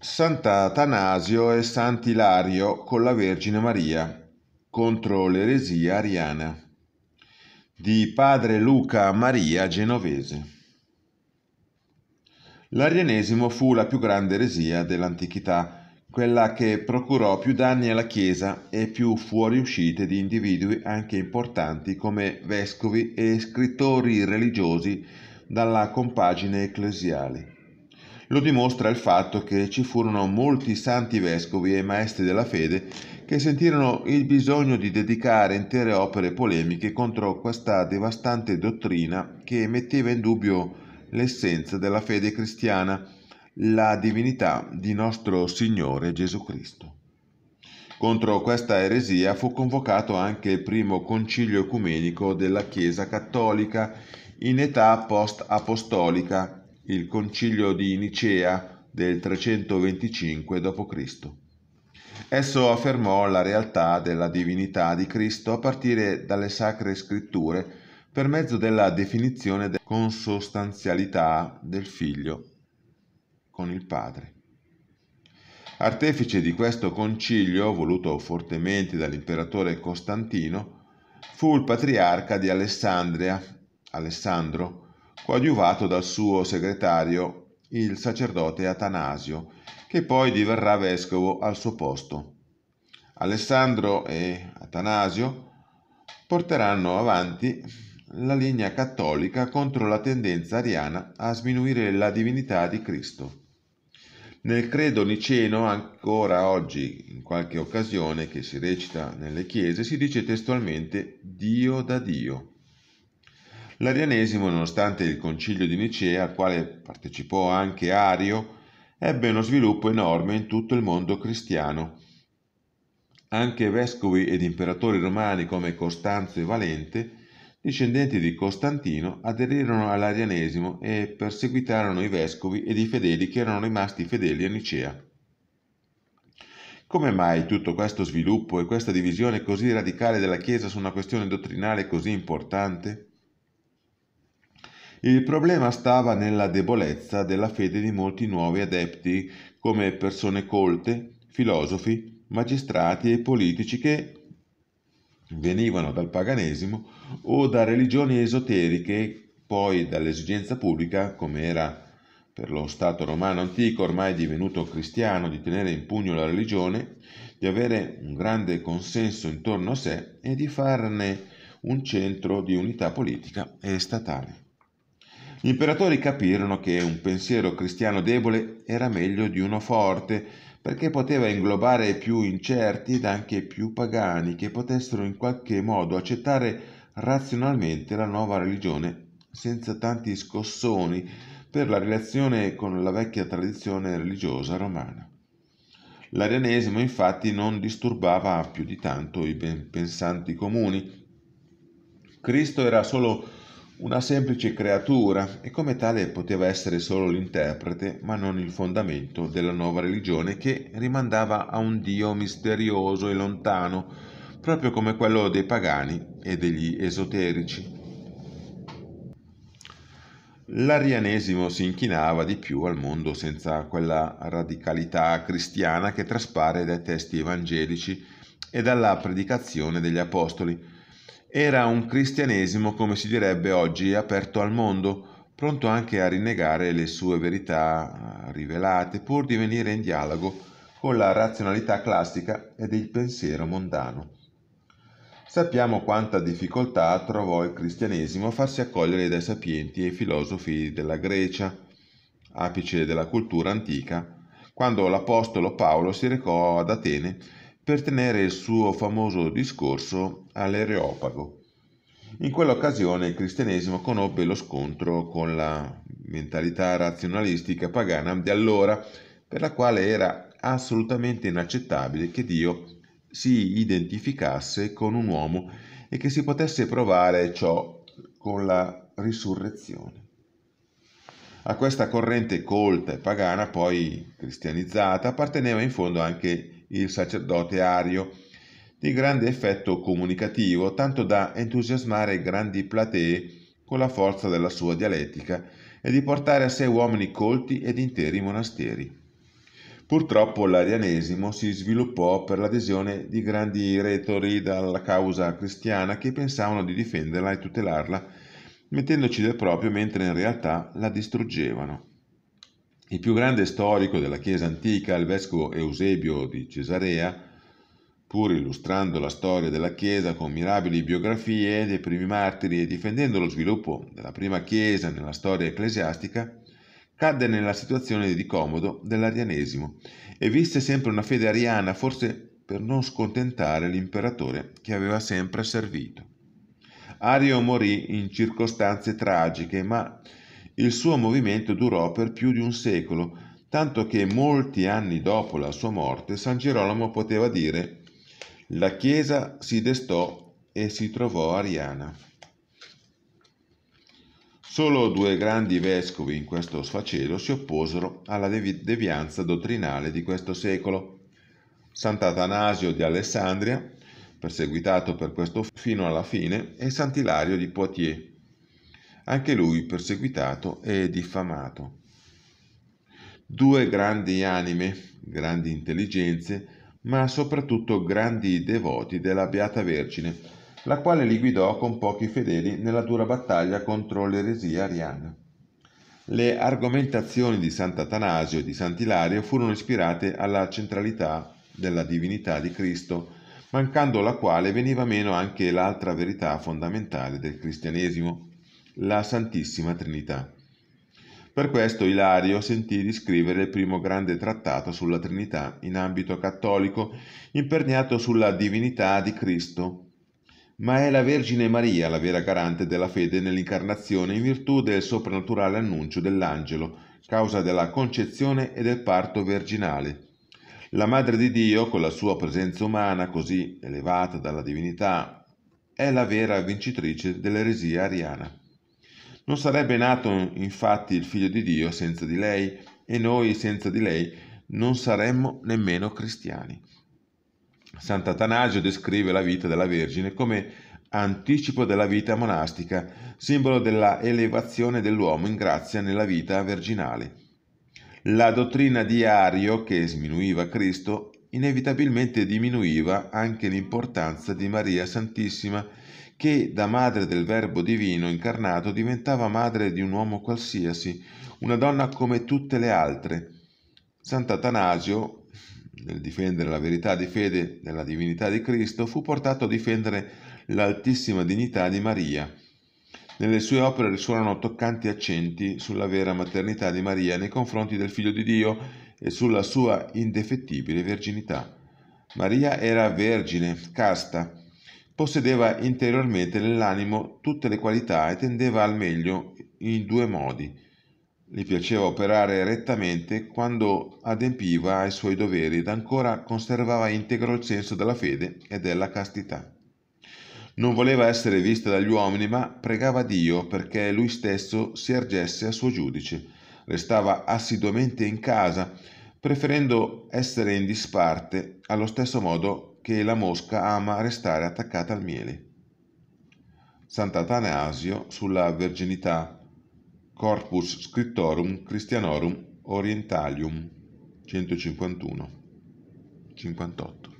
Sant'Atanasio e Sant'Ilario con la Vergine Maria contro l'eresia ariana di padre Luca Maria Genovese. L'arianesimo fu la più grande eresia dell'antichità, quella che procurò più danni alla Chiesa e più fuoriuscite di individui anche importanti come vescovi e scrittori religiosi dalla compagine ecclesiale. Lo dimostra il fatto che ci furono molti santi vescovi e maestri della fede che sentirono il bisogno di dedicare intere opere polemiche contro questa devastante dottrina che metteva in dubbio l'essenza della fede cristiana, la divinità di nostro Signore Gesù Cristo. Contro questa eresia fu convocato anche il primo concilio ecumenico della Chiesa cattolica in età post-apostolica il concilio di Nicea del 325 d.C. Esso affermò la realtà della divinità di Cristo a partire dalle sacre scritture per mezzo della definizione della consostanzialità del Figlio con il Padre. Artefice di questo concilio, voluto fortemente dall'imperatore Costantino, fu il patriarca di Alessandria, Alessandro, coadiuvato dal suo segretario, il sacerdote Atanasio, che poi diverrà vescovo al suo posto. Alessandro e Atanasio porteranno avanti la linea cattolica contro la tendenza ariana a sminuire la divinità di Cristo. Nel credo niceno, ancora oggi, in qualche occasione che si recita nelle chiese, si dice testualmente Dio da Dio. L'arianesimo, nonostante il concilio di Nicea, al quale partecipò anche Ario, ebbe uno sviluppo enorme in tutto il mondo cristiano. Anche vescovi ed imperatori romani come Costanzo e Valente, discendenti di Costantino, aderirono all'arianesimo e perseguitarono i vescovi ed i fedeli che erano rimasti fedeli a Nicea. Come mai tutto questo sviluppo e questa divisione così radicale della Chiesa su una questione dottrinale così importante? Il problema stava nella debolezza della fede di molti nuovi adepti, come persone colte, filosofi, magistrati e politici che venivano dal paganesimo o da religioni esoteriche, poi dall'esigenza pubblica, come era per lo Stato romano antico ormai divenuto cristiano, di tenere in pugno la religione, di avere un grande consenso intorno a sé e di farne un centro di unità politica e statale. Gli imperatori capirono che un pensiero cristiano debole era meglio di uno forte, perché poteva inglobare più incerti ed anche più pagani che potessero in qualche modo accettare razionalmente la nuova religione senza tanti scossoni per la relazione con la vecchia tradizione religiosa romana. L'arianesimo infatti non disturbava più di tanto i ben pensanti comuni. Cristo era solo una semplice creatura e come tale poteva essere solo l'interprete, ma non il fondamento della nuova religione che rimandava a un Dio misterioso e lontano, proprio come quello dei pagani e degli esoterici. L'arianesimo si inchinava di più al mondo senza quella radicalità cristiana che traspare dai testi evangelici e dalla predicazione degli apostoli era un cristianesimo, come si direbbe oggi, aperto al mondo, pronto anche a rinnegare le sue verità eh, rivelate pur di venire in dialogo con la razionalità classica ed il pensiero mondano. Sappiamo quanta difficoltà trovò il cristianesimo a farsi accogliere dai sapienti e filosofi della Grecia, apice della cultura antica, quando l'apostolo Paolo si recò ad Atene per tenere il suo famoso discorso all'Areopago. In quell'occasione il cristianesimo conobbe lo scontro con la mentalità razionalistica pagana di allora, per la quale era assolutamente inaccettabile che Dio si identificasse con un uomo e che si potesse provare ciò con la risurrezione. A questa corrente colta e pagana, poi cristianizzata, apparteneva in fondo anche il il sacerdote Ario, di grande effetto comunicativo, tanto da entusiasmare grandi platee con la forza della sua dialettica e di portare a sé uomini colti ed interi monasteri. Purtroppo l'arianesimo si sviluppò per l'adesione di grandi retori dalla causa cristiana che pensavano di difenderla e tutelarla, mettendoci del proprio mentre in realtà la distruggevano. Il più grande storico della Chiesa antica, il vescovo Eusebio di Cesarea, pur illustrando la storia della Chiesa con mirabili biografie dei primi martiri e difendendo lo sviluppo della prima Chiesa nella storia ecclesiastica, cadde nella situazione di comodo dell'arianesimo e visse sempre una fede ariana, forse per non scontentare l'imperatore che aveva sempre servito. Ario morì in circostanze tragiche, ma il suo movimento durò per più di un secolo, tanto che molti anni dopo la sua morte San Gerolamo poteva dire la Chiesa si destò e si trovò ariana. Solo due grandi vescovi in questo sfacelo si opposero alla devi- devianza dottrinale di questo secolo. Sant'Atanasio di Alessandria, perseguitato per questo fino alla fine, e Sant'Ilario di Poitiers anche lui perseguitato e diffamato. Due grandi anime, grandi intelligenze, ma soprattutto grandi devoti della Beata Vergine, la quale li guidò con pochi fedeli nella dura battaglia contro l'eresia ariana. Le argomentazioni di Sant'Atanasio e di Sant'Ilario furono ispirate alla centralità della divinità di Cristo, mancando la quale veniva meno anche l'altra verità fondamentale del cristianesimo, la Santissima Trinità. Per questo Ilario sentì di scrivere il primo grande trattato sulla Trinità in ambito cattolico, imperniato sulla divinità di Cristo, ma è la Vergine Maria la vera garante della fede nell'incarnazione in virtù del soprannaturale annuncio dell'angelo, causa della concezione e del parto virginale. La Madre di Dio, con la sua presenza umana così elevata dalla divinità, è la vera vincitrice dell'eresia ariana. Non sarebbe nato infatti il figlio di Dio senza di lei e noi senza di lei non saremmo nemmeno cristiani. Sant'Atanasio descrive la vita della Vergine come anticipo della vita monastica, simbolo della elevazione dell'uomo in grazia nella vita verginale. La dottrina di Ario, che sminuiva Cristo, inevitabilmente diminuiva anche l'importanza di Maria Santissima, che da madre del Verbo divino incarnato diventava madre di un uomo qualsiasi, una donna come tutte le altre. Sant'Atanasio, nel difendere la verità di fede della divinità di Cristo, fu portato a difendere l'altissima dignità di Maria. Nelle sue opere risuonano toccanti accenti sulla vera maternità di Maria nei confronti del Figlio di Dio e sulla sua indefettibile verginità. Maria era vergine, casta, possedeva interiormente nell'animo tutte le qualità e tendeva al meglio in due modi. Gli piaceva operare rettamente quando adempiva ai suoi doveri ed ancora conservava integro il senso della fede e della castità. Non voleva essere vista dagli uomini, ma pregava Dio perché lui stesso si ergesse a suo giudice restava assiduamente in casa, preferendo essere in disparte allo stesso modo che la mosca ama restare attaccata al miele. Sant'Atanasio sulla Verginità Corpus Scriptorum Christianorum Orientalium 151 58